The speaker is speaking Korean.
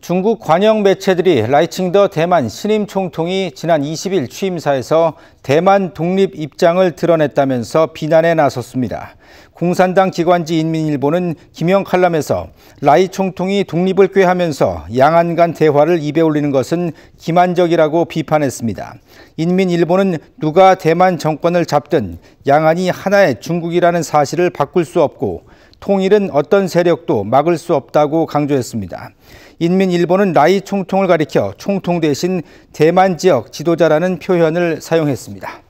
중국 관영 매체들이 라이칭더 대만 신임 총통이 지난 20일 취임사에서 대만 독립 입장을 드러냈다면서 비난에 나섰습니다. 공산당 기관지 인민일보는 김영 칼럼에서 라이 총통이 독립을 꾀하면서 양안 간 대화를 입에 올리는 것은 기만적이라고 비판했습니다. 인민일보는 누가 대만 정권을 잡든 양안이 하나의 중국이라는 사실을 바꿀 수 없고 통일은 어떤 세력도 막을 수 없다고 강조했습니다. 인민일보는 라이 총통을 가리켜 총통 대신 대만 지역 지도자라는 표현을 사용했습니다.